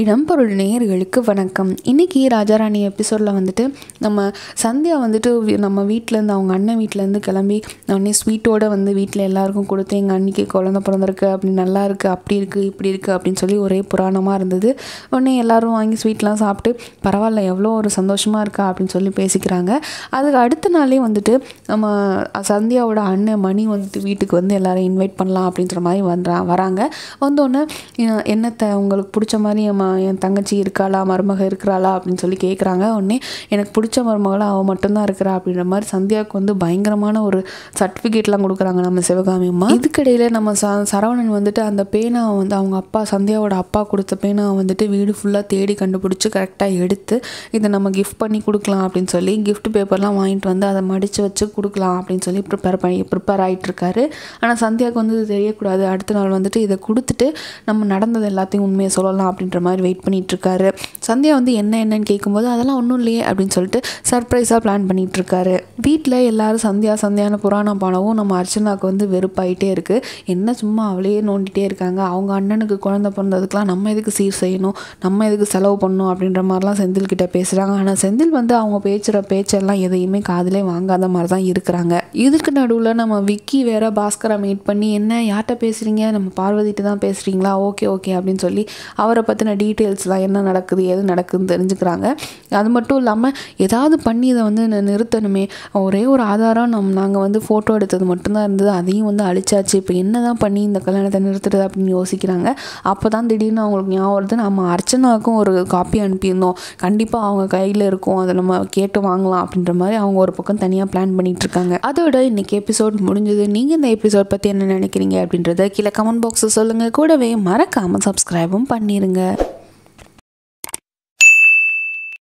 இடம்பொருள் நேயர்களுக்கு வணக்கம் இன்றைக்கி ராஜாராணி எபிசோடில் வந்துட்டு நம்ம சந்தியா வந்துட்டு நம்ம வீட்டிலேருந்து அவங்க அண்ணன் வீட்டிலேருந்து கிளம்பி உடனே ஸ்வீட்டோடு வந்து வீட்டில் எல்லாருக்கும் கொடுத்து எங்கள் அன்னைக்கு குழந்த பிறந்திருக்கு அப்படி நல்லா இருக்குது அப்படி இருக்குது இப்படி இருக்குது அப்படின்னு சொல்லி ஒரே புராணமாக இருந்தது உடனே எல்லோரும் வாங்கி ஸ்வீட்லாம் சாப்பிட்டு பரவாயில்ல எவ்வளோ ஒரு சந்தோஷமாக இருக்கா அப்படின்னு சொல்லி பேசிக்கிறாங்க அதுக்கு அடுத்த நாளே வந்துட்டு நம்ம சந்தியாவோட அண்ணன் மணி வந்துட்டு வீட்டுக்கு வந்து எல்லோரும் இன்வைட் பண்ணலாம் அப்படின்ற மாதிரி வந்துறான் வராங்க வந்தோடனே என்னத்தை உங்களுக்கு பிடிச்ச மாதிரி என் தங்கச்சி இருக்காளா மருமக இருக்கிறாளா அப்படின்னு சொல்லி கேட்குறாங்க உடனே எனக்கு பிடிச்ச மருமகளை அவள் மட்டும்தான் இருக்கிறா அப்படின்ற மாதிரி சந்தியாவுக்கு வந்து பயங்கரமான ஒரு சர்டிஃபிகேட்லாம் கொடுக்குறாங்க நம்ம சிவகாமி அம்மா இதுக்கிடையில் நம்ம ச சரவணன் வந்துட்டு அந்த பேனாவை வந்து அவங்க அப்பா சந்தியாவோட அப்பா கொடுத்த பேனாவை வந்துட்டு வீடு ஃபுல்லாக தேடி கண்டுபிடிச்சி கரெக்டாக எடுத்து இதை நம்ம கிஃப்ட் பண்ணி கொடுக்கலாம் அப்படின்னு சொல்லி கிஃப்ட் பேப்பர்லாம் வாங்கிட்டு வந்து அதை மடித்து வச்சு கொடுக்கலாம் அப்படின்னு சொல்லி ப்ரிப்பேர் பண்ணி ப்ரிப்பேர் ஆகிட்டுருக்காரு ஆனால் சந்தியாவுக்கு வந்து இது தெரியக்கூடாது அடுத்த நாள் வந்துட்டு இதை கொடுத்துட்டு நம்ம நடந்தது எல்லாத்தையும் உண்மையை சொல்லலாம் அப்படின்ற மாதிரி மாதிரி வெயிட் பண்ணிகிட்ருக்காரு சந்தியா வந்து என்ன என்னன்னு கேட்கும்போது அதெல்லாம் ஒன்றும் இல்லையே அப்படின்னு சொல்லிட்டு சர்ப்ரைஸாக பிளான் பண்ணிகிட்ருக்காரு வீட்டில் எல்லோரும் சந்தியா சந்தியான புராணம் பானவும் நம்ம அர்ச்சனாவுக்கு வந்து வெறுப்பாயிட்டே இருக்குது என்ன சும்மா அவளையே நோண்டிகிட்டே இருக்காங்க அவங்க அண்ணனுக்கு குழந்த பிறந்ததுக்கெலாம் நம்ம எதுக்கு சீர் செய்யணும் நம்ம எதுக்கு செலவு பண்ணணும் அப்படின்ற மாதிரிலாம் செந்தில் கிட்டே பேசுகிறாங்க ஆனால் செந்தில் வந்து அவங்க பேச்சுற பேச்செல்லாம் எதையுமே காதலே வாங்காத மாதிரி தான் இருக்கிறாங்க இதுக்கு நடுவில் நம்ம விக்கி வேற பாஸ்கரை மீட் பண்ணி என்ன யார்கிட்ட பேசுகிறீங்க நம்ம பார்வதிட்டு தான் பேசுகிறீங்களா ஓகே ஓகே அப்படின்னு சொல்லி அவரை பற்றின டீட்டெயில்ஸ்லாம் என்ன நடக்குது எது நடக்குதுன்னு தெரிஞ்சுக்கிறாங்க அது மட்டும் இல்லாமல் ஏதாவது பண்ணி இதை வந்து நிறுத்தணுமே ஒரே ஒரு ஆதாரம் நம் நாங்கள் வந்து ஃபோட்டோ எடுத்தது மட்டும்தான் இருந்தது அதையும் வந்து அழிச்சாச்சு இப்போ என்ன தான் பண்ணி இந்த கல்யாணத்தை நிறுத்துறது அப்படின்னு யோசிக்கிறாங்க அப்போ தான் திடீர்னு அவங்களுக்கு ஞாபகம் வருது நம்ம அர்ச்சனாவுக்கும் ஒரு காப்பி அனுப்பியிருந்தோம் கண்டிப்பாக அவங்க கையில் இருக்கும் அதை நம்ம கேட்டு வாங்கலாம் அப்படின்ற மாதிரி அவங்க ஒரு பக்கம் தனியாக பிளான் பண்ணிகிட்டு இருக்காங்க அதோட இன்றைக்கி எபிசோட் முடிஞ்சது நீங்கள் இந்த எபிசோட் பற்றி என்ன நினைக்கிறீங்க அப்படின்றத கீழே கமெண்ட் பாக்ஸில் சொல்லுங்கள் கூடவே மறக்காமல் சப்ஸ்கிரைபும் பண்ணிடுங்க